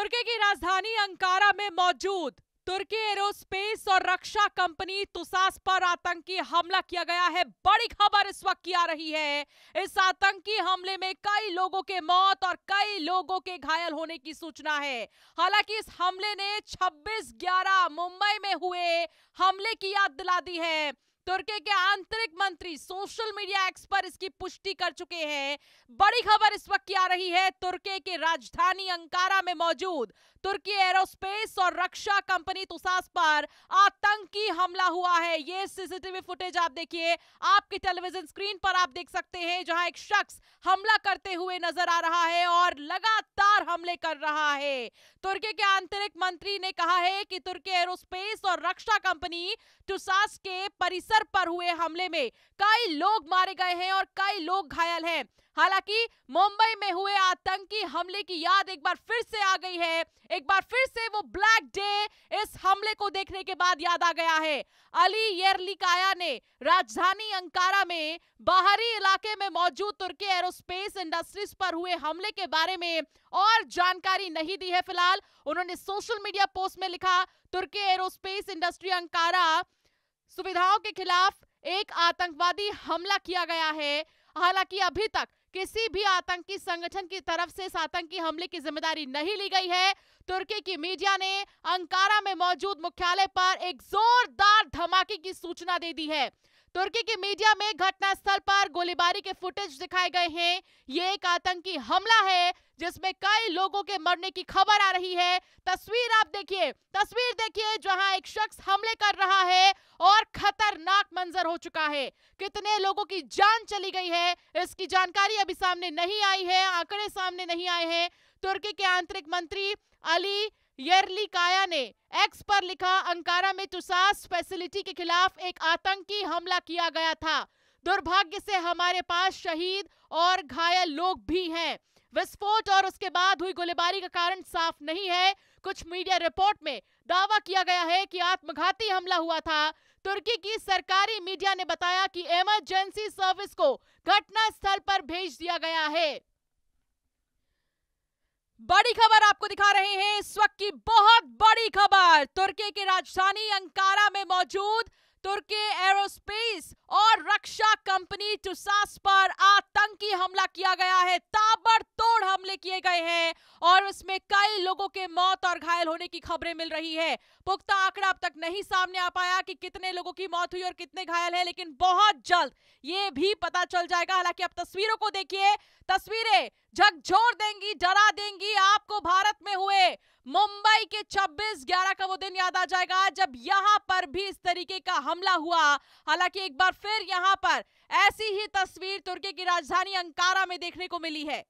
तुर्की की राजधानी अंकारा में मौजूद तुर्की एरोस्पेस और रक्षा कंपनी तुसास पर आतंकी हमला किया गया है बड़ी खबर इस वक्त की आ रही है इस आतंकी हमले में कई लोगों के मौत और कई लोगों के घायल होने की सूचना है हालांकि इस हमले ने 26 ग्यारह मुंबई में हुए हमले की याद दिला दी है तुर्की के आंतरिक मंत्री सोशल मीडिया एक्सपर्ट इसकी पुष्टि कर चुके हैं बड़ी खबर इस वक्त की आ रही है तुर्की की राजधानी अंकारा में मौजूद तुर्की एरोस्पेस और रक्षा कंपनी तुसास पर आतंकी हमला हुआ है ये सीसीटीवी फुटेज आप देखिए आपके टेलीविजन स्क्रीन पर आप देख सकते हैं जहां एक शख्स हमला करते हुए नजर आ रहा है और लगातार हमले कर रहा है तुर्की के आंतरिक मंत्री ने कहा है कि तुर्की एरोस्पेस और रक्षा कंपनी तुसास के परिसर पर हुए हमले में कई लोग मारे गए हैं और कई लोग घायल हैं हालांकि मुंबई में हुए आतंकी हमले की याद एक बार फिर से आ गई है एक बार फिर से वो ब्लैक डे इस हमले को देखने के बाद याद आ गया है अली येरलिकाया ने राजधानी अंकारा में बाहरी इलाके में मौजूद तुर्की एरोस्पेस इंडस्ट्रीज पर हुए हमले के बारे में और जानकारी नहीं दी है फिलहाल उन्होंने सोशल मीडिया पोस्ट में लिखा तुर्की एरोस्पेस इंडस्ट्री अंकारा सुविधाओं के खिलाफ एक आतंकवादी हमला किया गया है हालांकि अभी तक किसी भी आतंकी संगठन की तरफ से इस आतंकी हमले की जिम्मेदारी नहीं ली गई है तुर्की की मीडिया ने अंकारा में मौजूद मुख्यालय पर एक जोरदार धमाके की सूचना दे दी है तुर्की की मीडिया में घटनास्थल पर गोलीबारी के फुटेज दिखाए गए हैं ये एक आतंकी हमला है जिसमें कई लोगों के मरने की खबर आ रही है तस्वीर आप देखिए तस्वीर देखिए जहां एक शख्स हमले कर रहा है और खतरनाक मंजर हो चुका है कितने लोगों की जान चली गई है इसकी जानकारी अभी सामने नहीं आई है आंकड़े सामने नहीं आए हैं तुर्की के आंतरिक मंत्री अली यरली काया ने एक्स पर लिखा अंकारा में तुसास फैसिलिटी के खिलाफ एक आतंकी हमला किया गया था दुर्भाग्य से हमारे पास शहीद और घायल लोग भी हैं विस्फोट और उसके बाद हुई गोलीबारी का कारण साफ नहीं है कुछ मीडिया रिपोर्ट में दावा किया गया है कि आत्मघाती हमला हुआ था तुर्की की सरकारी मीडिया ने बताया कि इमरजेंसी सर्विस को घटना स्थल पर भेज दिया गया है बड़ी खबर आपको दिखा रहे हैं इस वक्त की बहुत बड़ी खबर तुर्की की राजधानी अंकारा में मौजूद तुर्की एरोस्पेस और रक्षा कंपनी टुसास पर आतंकी हमला किया गया है ताबड़तोड़ हमले किए गए हैं और उसमें कई लोगों के मौत और घायल होने की खबरें मिल रही है पुख्ता आंकड़ा अब तक नहीं सामने आ पाया कि कितने लोगों की मौत हुई और कितने घायल है लेकिन बहुत जल्द ये भी पता चल जाएगा हालांकि अब तस्वीरों को देखिए तस्वीरें झकझोर देंगी डरा देंगी आपको भारत में हुए मुंबई के 26 ग्यारह का वो दिन याद आ जाएगा जब यहां पर भी इस तरीके का हमला हुआ हालांकि एक बार फिर यहां पर ऐसी ही तस्वीर तुर्की की राजधानी अंकारा में देखने को मिली है